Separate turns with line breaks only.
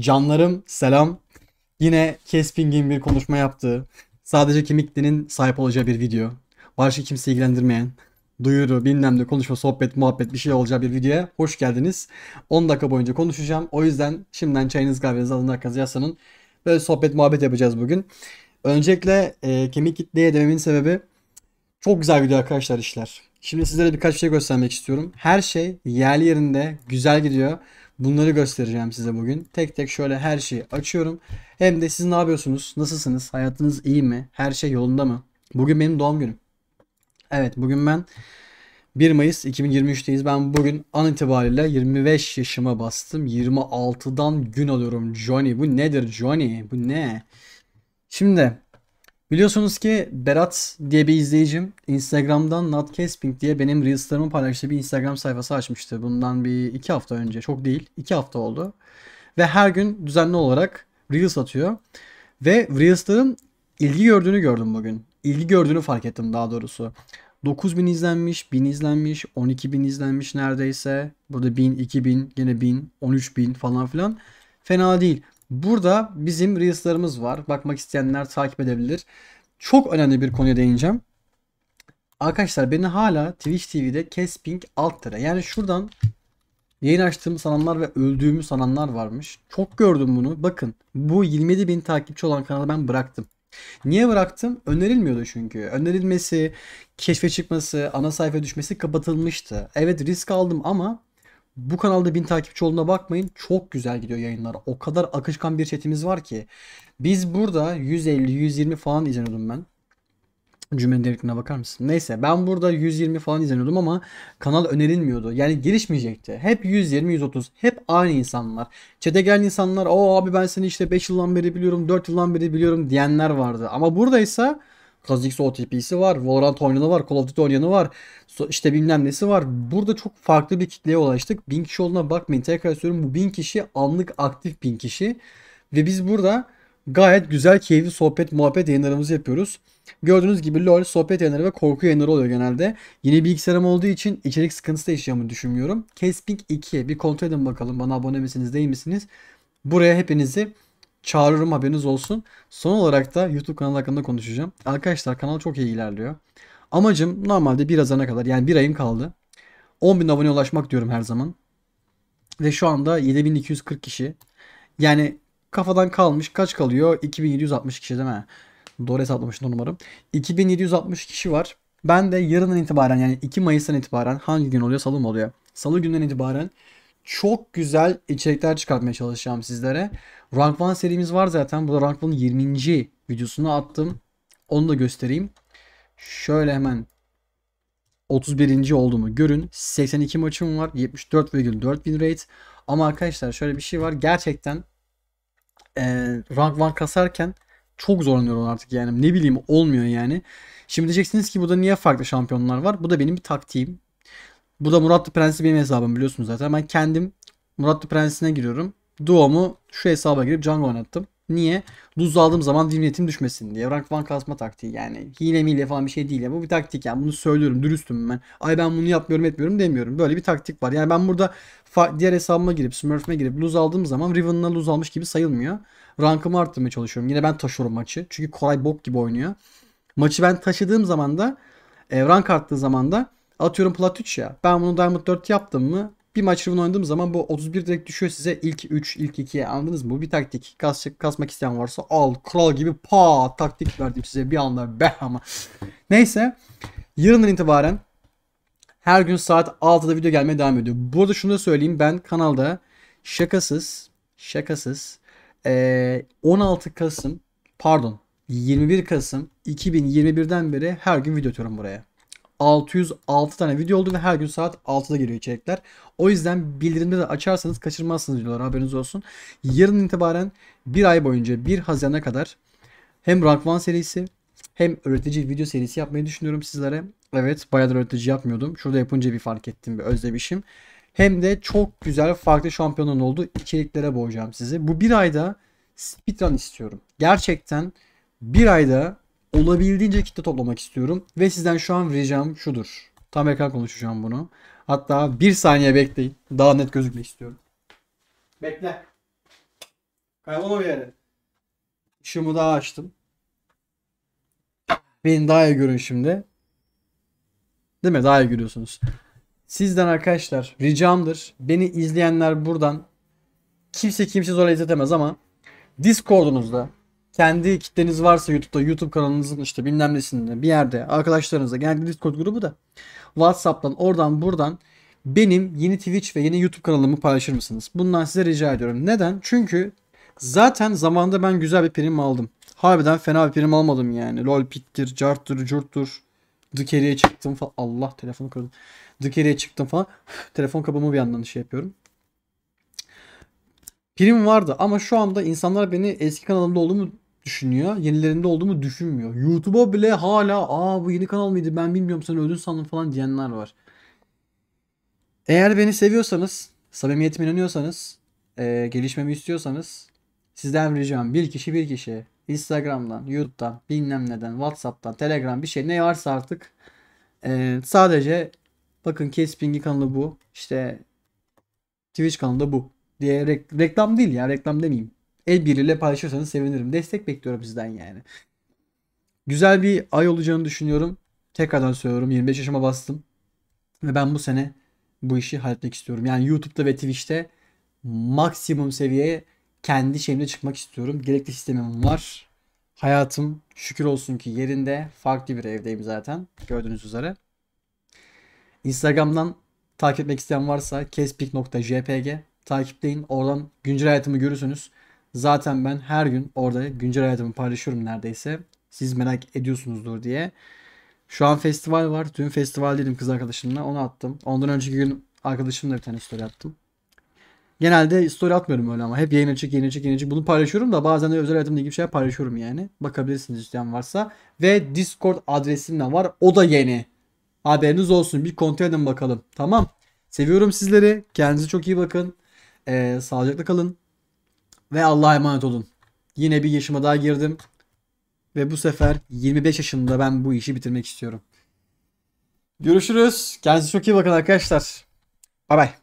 Canlarım selam. Yine Kesping'in bir konuşma yaptığı, sadece kemiklinin sahip olacağı bir video. Başka kimse ilgilendirmeyen, duyuru, bilmem ne konuşma, sohbet, muhabbet bir şey olacağı bir videoya hoş geldiniz. 10 dakika boyunca konuşacağım. O yüzden şimdiden çayınız kahvenizi alın arkanızı yaslanın. Böyle sohbet, muhabbet yapacağız bugün. Öncelikle e, kemik kitleye dememin sebebi çok güzel video arkadaşlar işler. Şimdi sizlere birkaç şey göstermek istiyorum. Her şey yerli yerinde güzel gidiyor. Bunları göstereceğim size bugün. Tek tek şöyle her şeyi açıyorum. Hem de siz ne yapıyorsunuz? Nasılsınız? Hayatınız iyi mi? Her şey yolunda mı? Bugün benim doğum günüm. Evet bugün ben 1 Mayıs 2023'teyiz. Ben bugün an itibariyle 25 yaşıma bastım. 26'dan gün alıyorum Johnny. Bu nedir Johnny? Bu ne? Şimdi Biliyorsunuz ki Berat diye bir izleyicim Instagram'dan Not Casping diye benim Reels'larımı paylaştığı bir Instagram sayfası açmıştı. Bundan bir iki hafta önce çok değil iki hafta oldu. Ve her gün düzenli olarak Reels atıyor. Ve Reels'ların ilgi gördüğünü gördüm bugün. İlgi gördüğünü fark ettim daha doğrusu. 9000 izlenmiş, 1000 izlenmiş, 12000 izlenmiş neredeyse. Burada 1000, 2000, gene 1000, 13000 falan filan. Fena değil. Burada bizim Reels'larımız var. Bakmak isteyenler takip edebilir. Çok önemli bir konuya değineceğim. Arkadaşlar beni hala Twitch TV'de Kesping alt tere. Yani şuradan yayın açtığım sananlar ve öldüğümü sananlar varmış. Çok gördüm bunu. Bakın bu 27 bin takipçi olan kanalı ben bıraktım. Niye bıraktım? Önerilmiyordu çünkü. Önerilmesi, keşfe çıkması, ana sayfa düşmesi kapatılmıştı. Evet risk aldım ama bu kanalda 1000 takipçi olduğuna bakmayın. Çok güzel gidiyor yayınlar. O kadar akışkan bir chatimiz var ki. Biz burada 150-120 falan izleniyordum ben. Cümlenin derinliğine bakar mısın? Neyse ben burada 120 falan izleniyordum ama kanal önerilmiyordu. Yani gelişmeyecekti. Hep 120-130. Hep aynı insanlar. Çete gelen insanlar o abi ben seni işte 5 yıldan beri biliyorum 4 yıldan beri biliyorum diyenler vardı. Ama buradaysa Kha'Zix OTP'si var. Valorant oynayanı var. Call of Duty oynayanı var. İşte bilmem nesi var. Burada çok farklı bir kitleye ulaştık. 1000 kişi olduğuna bakmayın. Tekrar söylüyorum bu 1000 kişi anlık aktif 1000 kişi. Ve biz burada gayet güzel keyifli sohbet muhabbet yayınlarımızı yapıyoruz. Gördüğünüz gibi LoL sohbet yayınları ve korku yayınları oluyor genelde. Yeni bilgisayarım olduğu için içerik sıkıntısı da yaşayacağımı düşünmüyorum. Casping 2 bir kontrol edin bakalım bana abone misiniz değil misiniz? Buraya hepinizi Çağırırım haberiniz olsun. Son olarak da YouTube kanalı hakkında konuşacağım. Arkadaşlar kanal çok iyi ilerliyor. Amacım normalde bir azana kadar yani bir ayım kaldı. 10.000 abone ulaşmak diyorum her zaman. Ve şu anda 7.240 kişi. Yani kafadan kalmış kaç kalıyor? 2760 kişi değil mi? Doğru hesaplamışım umarım. 2760 kişi var. Ben de yarından itibaren yani 2 Mayıs'tan itibaren hangi gün oluyor? Salı mı oluyor? Salı günden itibaren çok güzel içerikler çıkartmaya çalışacağım sizlere. Rank 1 serimiz var zaten. Burada Rank 1'ın 20. videosunu attım. Onu da göstereyim. Şöyle hemen 31. olduğumu görün. 82 maçım var. 74,4 bin rate. Ama arkadaşlar şöyle bir şey var. Gerçekten e, rank 1 kasarken çok zorlanıyorum artık yani. Ne bileyim olmuyor yani. Şimdi diyeceksiniz ki burada niye farklı şampiyonlar var? Bu da benim bir taktiğim. Bu da Muratlı Prensi benim hesabım biliyorsunuz zaten. Ben kendim Muratlı Prensi'ne giriyorum. Duo'mu şu hesaba girip Django oynattım. Niye? Luz aldığım zaman Vimnet'im düşmesin diye. Rank van kasma taktiği yani. Hile miyle falan bir şey değil ya. Bu bir taktik yani. Bunu söylüyorum. Dürüstüm ben. Ay ben bunu yapmıyorum etmiyorum demiyorum. Böyle bir taktik var. Yani ben burada diğer hesabıma girip Smurf'me girip luz aldığım zaman Riven'la luz almış gibi sayılmıyor. Rankımı arttırmaya çalışıyorum. Yine ben taşıyorum maçı. Çünkü Koray bok gibi oynuyor. Maçı ben taşıdığım zaman da e, rank arttığı zaman da Atıyorum plat 3 ya. Ben bunu Diamond 4 yaptım mı bir maç Riven oynadığım zaman bu 31 direkt düşüyor size ilk 3, ilk 2'ye anladınız mı? Bu bir taktik. Kas, kasmak isteyen varsa al kral gibi pa taktik verdim size bir anda be ama. Neyse yarından itibaren her gün saat 6'da video gelmeye devam ediyor. Burada şunu da söyleyeyim ben kanalda şakasız şakasız 16 Kasım pardon 21 Kasım 2021'den beri her gün video atıyorum buraya. 606 tane video oldu ve her gün saat 6'da geliyor içerikler. O yüzden bildirimleri de açarsanız kaçırmazsınız diyorlar haberiniz olsun. Yarın itibaren bir ay boyunca 1 Haziran'a kadar hem Rank 1 serisi hem öğretici video serisi yapmayı düşünüyorum sizlere. Evet bayağıdır öğretici yapmıyordum. Şurada yapınca bir fark ettim bir özlemişim. Hem de çok güzel farklı şampiyonun olduğu içeriklere boğacağım sizi. Bu bir ayda speedrun istiyorum. Gerçekten bir ayda olabildiğince kitle toplamak istiyorum. Ve sizden şu an ricam şudur. Tam ekran konuşacağım bunu. Hatta bir saniye bekleyin. Daha net gözükmek istiyorum. Bekle. Kaybolma bir yere. Işımı daha açtım. Beni daha iyi görün şimdi. Değil mi? Daha iyi görüyorsunuz. Sizden arkadaşlar ricamdır. Beni izleyenler buradan kimse kimse zor izletemez ama Discord'unuzda kendi kitleniz varsa YouTube'da YouTube kanalınızın işte bilmem nesinde bir yerde arkadaşlarınızla genelde Discord grubu da WhatsApp'tan oradan buradan benim yeni Twitch ve yeni YouTube kanalımı paylaşır mısınız? Bundan size rica ediyorum. Neden? Çünkü zaten zamanda ben güzel bir prim aldım. Harbiden fena bir prim almadım yani. Lol pittir, carttır, curttur. Dükeriye çıktım falan. Allah telefonu kırdım. Dükeriye çıktım falan. Telefon kabımı bir yandan şey yapıyorum. Prim vardı ama şu anda insanlar beni eski kanalımda olduğumu düşünüyor. Yenilerinde olduğumu düşünmüyor. YouTube'a bile hala aa bu yeni kanal mıydı ben bilmiyorum sen öldün sandım falan diyenler var. Eğer beni seviyorsanız, samimiyetime inanıyorsanız, e, gelişmemi istiyorsanız sizden ricam bir kişi bir kişi Instagram'dan, YouTube'dan, bilmem neden, Whatsapp'tan, Telegram bir şey ne varsa artık e, sadece bakın Kespingi kanalı bu işte Twitch kanalı da bu diye re- reklam değil ya reklam demeyeyim. El birliğiyle paylaşırsanız sevinirim. Destek bekliyorum sizden yani. Güzel bir ay olacağını düşünüyorum. Tekrardan söylüyorum 25 yaşıma bastım. Ve ben bu sene bu işi halletmek istiyorum. Yani YouTube'da ve Twitch'te maksimum seviyeye kendi şeyimle çıkmak istiyorum. Gerekli sistemim var. Hayatım şükür olsun ki yerinde. Farklı bir evdeyim zaten. Gördüğünüz üzere. Instagram'dan takip etmek isteyen varsa kespik.jpg takipleyin. Oradan güncel hayatımı görürsünüz. Zaten ben her gün orada güncel hayatımı paylaşıyorum neredeyse. Siz merak ediyorsunuzdur diye. Şu an festival var. Tüm festival dedim kız arkadaşımla. Onu attım. Ondan önceki gün arkadaşımla bir tane story attım. Genelde story atmıyorum öyle ama. Hep yayın açık, yayın açık, yayın açık. Bunu paylaşıyorum da bazen de özel hayatımla ilgili şeyler paylaşıyorum yani. Bakabilirsiniz isteyen varsa. Ve Discord adresim de var. O da yeni. Haberiniz olsun. Bir kontrol edin bakalım. Tamam. Seviyorum sizleri. Kendinize çok iyi bakın. Ee, sağlıcakla kalın ve Allah'a emanet olun. Yine bir yaşıma daha girdim. Ve bu sefer 25 yaşında ben bu işi bitirmek istiyorum. Görüşürüz. Kendinize çok iyi bakın arkadaşlar. Bay bay.